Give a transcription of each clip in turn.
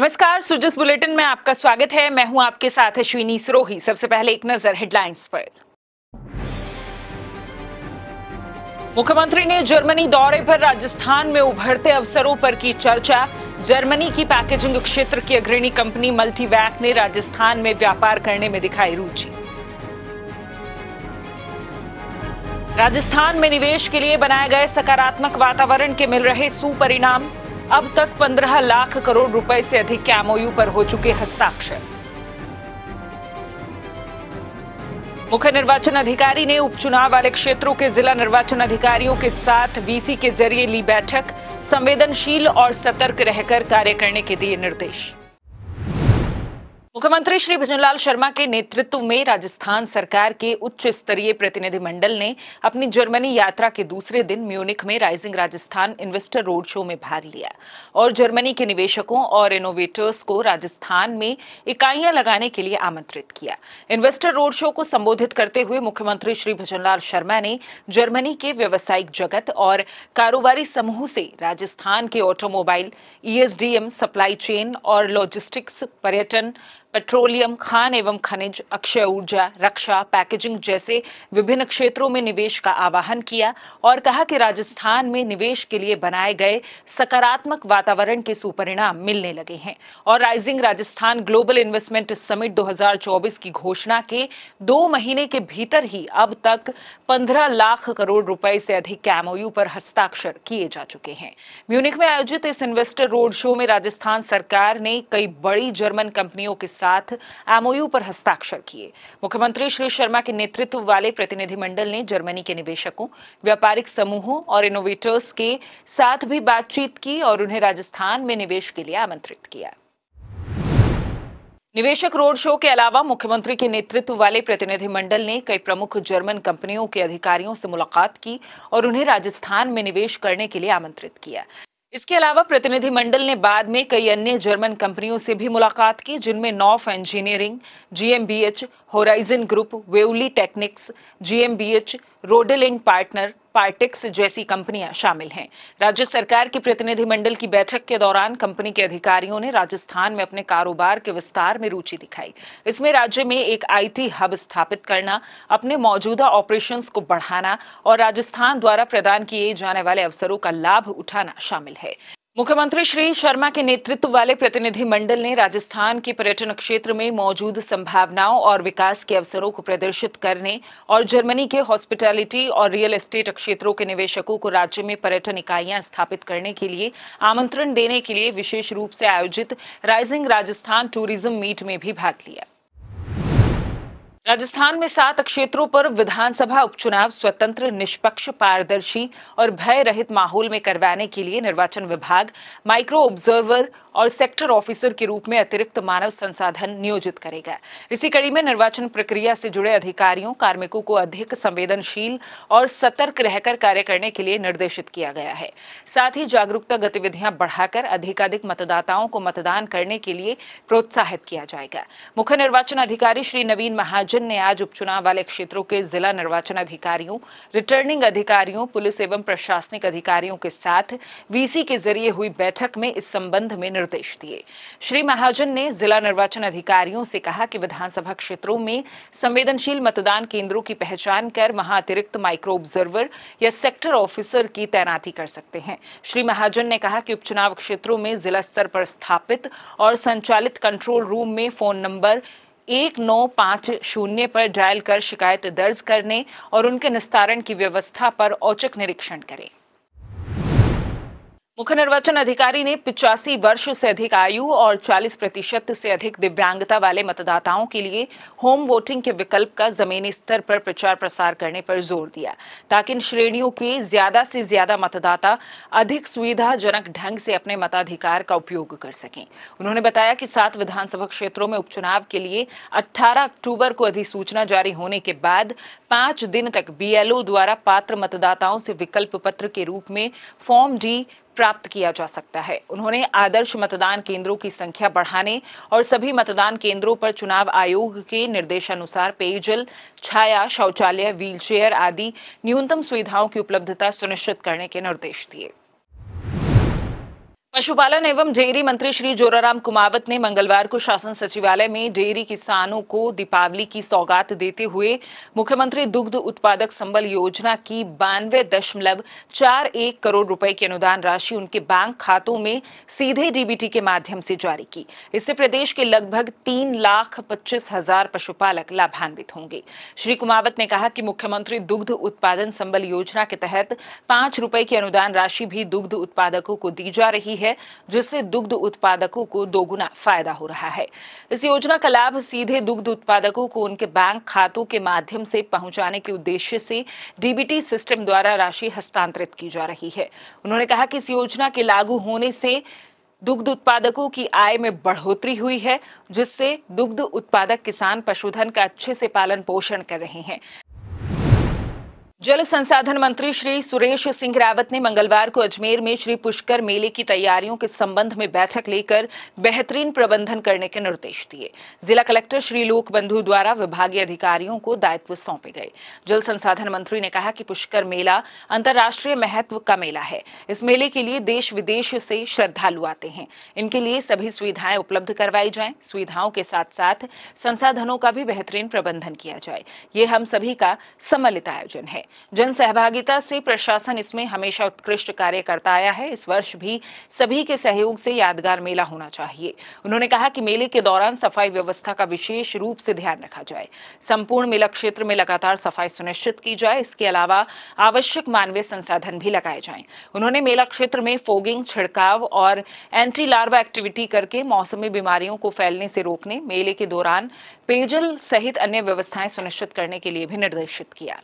नमस्कार सुजस बुलेटिन में आपका स्वागत है मैं हूं आपके साथ अश्विनी सरोही सबसे पहले एक नजर हेडलाइंस पर मुख्यमंत्री ने जर्मनी दौरे पर राजस्थान में उभरते अवसरों पर की चर्चा जर्मनी की पैकेजिंग क्षेत्र की अग्रणी कंपनी मल्टीवैक ने राजस्थान में व्यापार करने में दिखाई रुचि राजस्थान में निवेश के लिए बनाए गए सकारात्मक वातावरण के मिल रहे सुपरिणाम अब तक 15 लाख करोड़ रुपए से अधिक के एमओयू पर हो चुके हस्ताक्षर मुख्य निर्वाचन अधिकारी ने उपचुनाव वाले क्षेत्रों के जिला निर्वाचन अधिकारियों के साथ वीसी के जरिए ली बैठक संवेदनशील और सतर्क रहकर कार्य करने के दिए निर्देश मुख्यमंत्री श्री भजनलाल शर्मा के नेतृत्व में राजस्थान सरकार के उच्च स्तरीय प्रतिनिधिमंडल ने अपनी जर्मनी यात्रा के दूसरे दिन म्यूनिक में rising Rajasthan investor road show में भाग लिया और जर्मनी के निवेशकों और इनोवेटर्स को राजस्थान में इकाइयां लगाने के लिए आमंत्रित किया इन्वेस्टर रोड शो को संबोधित करते हुए मुख्यमंत्री श्री भजनलाल शर्मा ने जर्मनी के व्यवसायिक जगत और कारोबारी समूह से राजस्थान के automobile ESDM e supply chain और लॉजिस्टिक्स पर्यटन पेट्रोलियम खान एवं खनिज अक्षय ऊर्जा रक्षा पैकेजिंग जैसे विभिन्न क्षेत्रों में निवेश का आह्वान किया और कहा कि राजस्थान में निवेश के लिए बनाए गए सकारात्मक वातावरण के सुपरिणाम मिलने लगे हैं और rising Rajasthan global investment summit 2024 की घोषणा के दो महीने के भीतर ही अब तक पंद्रह लाख करोड़ रुपए से अधिक के एमओयू पर हस्ताक्षर किए जा चुके हैं म्यूनिक में आयोजित इस इन्वेस्टर रोड शो में राजस्थान सरकार ने कई बड़ी जर्मन कंपनियों के साथ एमओयू पर हस्ताक्षर किए मुख्यमंत्री श्री शर्मा के नेतृत्व वाले प्रतिनिधिमंडल ने जर्मनी के निवेशकों व्यापारिक समूहों और इनोवेटर्स के साथ भी बातचीत की और उन्हें राजस्थान में निवेश के लिए आमंत्रित किया निवेशक रोड शो के अलावा मुख्यमंत्री के नेतृत्व वाले प्रतिनिधिमंडल ने कई प्रमुख जर्मन कंपनियों के अधिकारियों से मुलाकात की और उन्हें राजस्थान में निवेश करने के लिए आमंत्रित किया इसके अलावा प्रतिनिधिमंडल ने बाद में कई अन्य जर्मन कंपनियों से भी मुलाकात की जिनमें नॉफ इंजीनियरिंग जीएमबीएच होराइजन ग्रुप वेउली टेक्निक्स जीएमबीएच रोडल एंड पार्टनर पार्टिक्स जैसी कंपनियां शामिल हैं राज्य सरकार के प्रतिनिधिमंडल की बैठक के दौरान कंपनी के अधिकारियों ने राजस्थान में अपने कारोबार के विस्तार में रुचि दिखाई इसमें राज्य में एक आईटी हब स्थापित करना अपने मौजूदा ऑपरेशंस को बढ़ाना और राजस्थान द्वारा प्रदान किए जाने वाले अवसरों का लाभ उठाना शामिल है मुख्यमंत्री श्री शर्मा के नेतृत्व वाले प्रतिनिधि मंडल ने राजस्थान के पर्यटन क्षेत्र में मौजूद संभावनाओं और विकास के अवसरों को प्रदर्शित करने और जर्मनी के हॉस्पिटैलिटी और रियल एस्टेट क्षेत्रों के निवेशकों को राज्य में पर्यटन इकाइयां स्थापित करने के लिए आमंत्रण देने के लिए विशेष रूप से आयोजित राइजिंग राजस्थान टूरिज्म मीट में भी भाग लिया राजस्थान में सात क्षेत्रों पर विधानसभा उपचुनाव स्वतंत्र निष्पक्ष पारदर्शी और भय रहित माहौल में करवाने के लिए निर्वाचन विभाग माइक्रो ऑब्जर्वर और सेक्टर ऑफिसर के रूप में अतिरिक्त मानव संसाधन नियोजित करेगा इसी कड़ी में निर्वाचन प्रक्रिया से जुड़े अधिकारियों कार्मिकों को अधिक संवेदनशील और सतर्क रहकर कार्य करने के लिए निर्देशित किया गया है साथ ही जागरूकता गतिविधियां बढ़ाकर अधिकाधिक मतदाताओं को मतदान करने के लिए प्रोत्साहित किया जाएगा मुख्य निर्वाचन अधिकारी श्री नवीन महाजन ने आज उपचुनाव वाले क्षेत्रों के जिला निर्वाचन अधिकारियों रिटर्निंग अधिकारियों पुलिस एवं प्रशासनिक अधिकारियों के साथ वीसी के जरिए हुई बैठक में इस संबंध में निर्देश दिए श्री महाजन ने जिला निर्वाचन अधिकारियों से कहा कि विधानसभा क्षेत्रों में संवेदनशील मतदान केंद्रों की पहचान कर महाअतिरिक्त माइक्रो ऑब्जर्वर या सेक्टर ऑफिसर की तैनाती कर सकते हैं श्री महाजन ने कहा कि उपचुनाव क्षेत्रों में जिला स्तर पर स्थापित और संचालित कंट्रोल रूम में फोन नंबर एक नौ पाँच शून्य पर डायल कर शिकायत दर्ज करने और उनके निस्तारण की व्यवस्था पर औचक निरीक्षण करें मुख्य निर्वाचन अधिकारी ने पिचासी वर्ष से अधिक आयु और 40 प्रतिशत से अधिक दिव्यांगता वाले मतदाताओं के लिए होम वोटिंग के विकल्प का जमीनी स्तर पर प्रचार प्रसार करने पर जोर दिया ताकि इन श्रेणियों के ज्यादा से ज्यादा मतदाता अधिक सुविधाजनक ढंग से अपने मताधिकार का उपयोग कर सकें उन्होंने बताया कि सात विधानसभा क्षेत्रों में उपचुनाव के लिए अट्ठारह अक्टूबर को अधिसूचना जारी होने के बाद पांच दिन तक बी द्वारा पात्र मतदाताओं से विकल्प पत्र के रूप में फॉर्म डी प्राप्त किया जा सकता है उन्होंने आदर्श मतदान केंद्रों की संख्या बढ़ाने और सभी मतदान केंद्रों पर चुनाव आयोग के निर्देशानुसार पेयजल छाया शौचालय व्हीलचेयर आदि न्यूनतम सुविधाओं की उपलब्धता सुनिश्चित करने के निर्देश दिए पशुपालन एवं डेयरी मंत्री श्री जोराराम कुमावत ने मंगलवार को शासन सचिवालय में डेयरी किसानों को दीपावली की सौगात देते हुए मुख्यमंत्री दुग्ध उत्पादक संबल योजना की बानवे दशमलव चार एक करोड़ रुपए की अनुदान राशि उनके बैंक खातों में सीधे डीबीटी के माध्यम से जारी की इससे प्रदेश के लगभग तीन लाख पच्चीस हजार पशुपालक लाभान्वित होंगे श्री कुमावत ने कहा कि मुख्यमंत्री दुग्ध उत्पादन संबल योजना के तहत पांच रुपए की अनुदान राशि भी दुग्ध उत्पादकों को दी जा रही है है जिससे दुग्ध उत्पादकों को दोगुना फायदा हो रहा है इस योजना का लाभ सीधे दुग्ध उत्पादकों को उनके बैंक खातों के माध्यम से पहुंचाने के उद्देश्य से डीबीटी सिस्टम द्वारा राशि हस्तांतरित की जा रही है उन्होंने कहा कि इस योजना के लागू होने से दुग्ध उत्पादकों की आय में बढ़ोतरी हुई है जिससे दुग्ध उत्पादक किसान पशुधन का अच्छे से पालन पोषण कर रहे हैं जल संसाधन मंत्री श्री सुरेश सिंह रावत ने मंगलवार को अजमेर में श्री पुष्कर मेले की तैयारियों के संबंध में बैठक लेकर बेहतरीन प्रबंधन करने के निर्देश दिए जिला कलेक्टर श्री लोक बंधु द्वारा विभागीय अधिकारियों को दायित्व सौंपे गए जल संसाधन मंत्री ने कहा कि पुष्कर मेला अंतर्राष्ट्रीय महत्व का मेला है इस मेले के लिए देश विदेश से श्रद्धालु आते हैं इनके लिए सभी सुविधाएं उपलब्ध करवाई जाए सुविधाओं के साथ साथ संसाधनों का भी बेहतरीन प्रबंधन किया जाए ये हम सभी का सम्मिलित आयोजन है जन सहभागिता से प्रशासन इसमें हमेशा उत्कृष्ट कार्य करता आया है इस वर्ष भी सभी के सहयोग से यादगार मेला होना चाहिए उन्होंने कहा कि मेले के दौरान सफाई व्यवस्था का विशेष रूप से ध्यान रखा जाए संपूर्ण मेला क्षेत्र में लगातार सफाई सुनिश्चित की जाए इसके अलावा आवश्यक मानवीय संसाधन भी लगाए जाए उन्होंने मेला क्षेत्र में फोगिंग छिड़काव और एंटी लार्वा एक्टिविटी करके मौसमी बीमारियों को फैलने से रोकने मेले के दौरान पेयजल सहित अन्य व्यवस्थाएं सुनिश्चित करने के लिए भी निर्देशित किया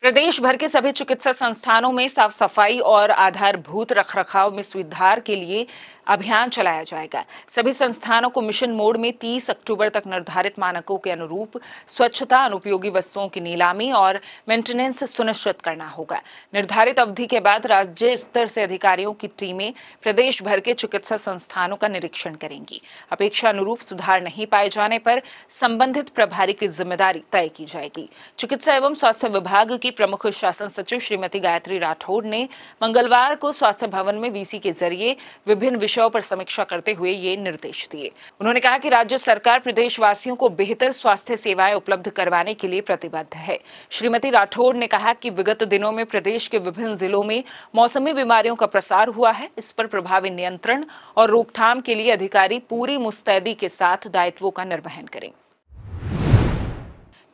प्रदेश भर के सभी चिकित्सा संस्थानों में साफ सफाई और आधारभूत रखरखाव में सुधार के लिए अभियान चलाया जाएगा सभी संस्थानों को मिशन मोड में 30 अक्टूबर तक निर्धारित मानकों के अनुरूप स्वच्छता अनुपयोगी वस्तुओं की नीलामी और मेंटेनेंस सुनिश्चित करना होगा निर्धारित अवधि के बाद राज्य स्तर से अधिकारियों की टीमें प्रदेश भर के चिकित्सा संस्थानों का निरीक्षण करेंगी अपेक्षा अनुरूप सुधार नहीं पाए जाने पर संबंधित प्रभारी की जिम्मेदारी तय की जाएगी चिकित्सा एवं स्वास्थ्य विभाग की प्रमुख शासन सचिव श्रीमती गायत्री राठौड़ ने मंगलवार को स्वास्थ्य भवन में वीसी के जरिए विभिन्न विषय विषयों पर समीक्षा करते हुए ये निर्देश दिए उन्होंने कहा कि राज्य सरकार प्रदेशवासियों को बेहतर स्वास्थ्य सेवाएं उपलब्ध करवाने के लिए प्रतिबद्ध है श्रीमती राठौड़ ने कहा कि विगत दिनों में प्रदेश के विभिन्न जिलों में मौसमी बीमारियों का प्रसार हुआ है इस पर प्रभावी नियंत्रण और रोकथाम के लिए अधिकारी पूरी मुस्तैदी के साथ दायित्वों का निर्वहन करें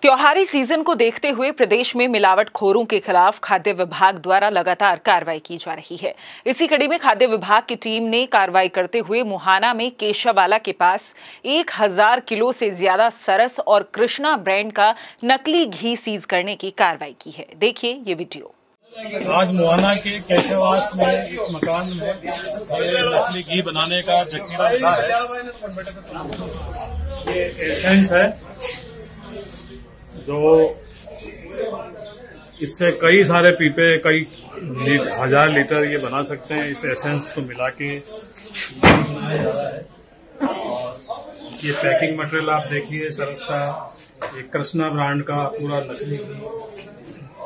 त्योहारी सीजन को देखते हुए प्रदेश में मिलावट खोरों के खिलाफ खाद्य विभाग द्वारा लगातार कार्रवाई की जा रही है इसी कड़ी में खाद्य विभाग की टीम ने कार्रवाई करते हुए मुहाना में केशवाला के पास 1000 किलो से ज्यादा सरस और कृष्णा ब्रांड का नकली घी सीज करने की कार्रवाई की है देखिए ये वीडियो आज मुहाना के कैशवास में इस मकान में नकली घी बनाने का जखीरा है ये एसेंस है जो तो इससे कई सारे पीपे कई लीट, हजार लीटर ये बना सकते हैं इस एसेंस को मिला के ये पैकिंग मटेरियल आप देखिए सरस का ये कृष्णा ब्रांड का पूरा लकड़ी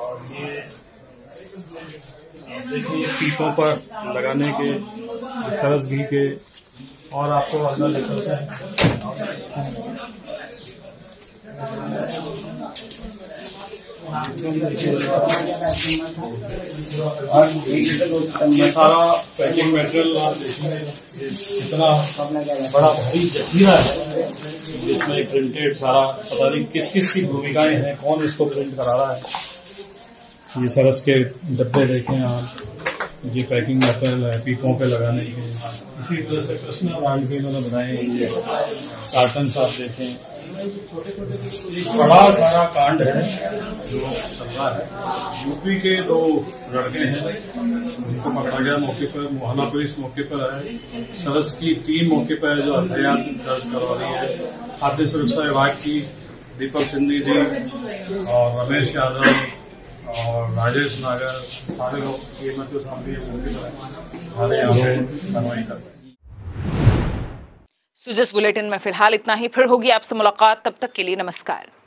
और ये देखिए पीपों पर लगाने के सरस घी के और आपको अंदर सकते हैं ये सारा पैकिंग मटेरियल आप इतना बड़ा भारी जखीरा है जिसमें प्रिंटेड सारा पता नहीं किस किस की भूमिकाएं हैं कौन इसको प्रिंट करा रहा है ये सरस के डब्बे देखें आप ये पैकिंग मटेरियल है पीपों पे लगाने के इसी तरह से कृष्णा ब्रांड के इन्होंने बनाए कार्टन आप देखें एक बड़ा सारा कांड है जो चल है यूपी के दो लड़के हैं उनको पकड़ा गया मौके पर मोहना पुलिस मौके पर है सरस की टीम मौके पर है जो एफ दर्ज करवा रही है खाद्य सुरक्षा विभाग की दीपक सिंधी जी और रमेश यादव और राजेश नागर सारे लोग सी एम सामने मौके पर हमारे यहाँ पे कार्रवाई कर रहे हैं सुजस बुलेटिन में फिलहाल इतना ही फिर होगी आपसे मुलाकात तब तक के लिए नमस्कार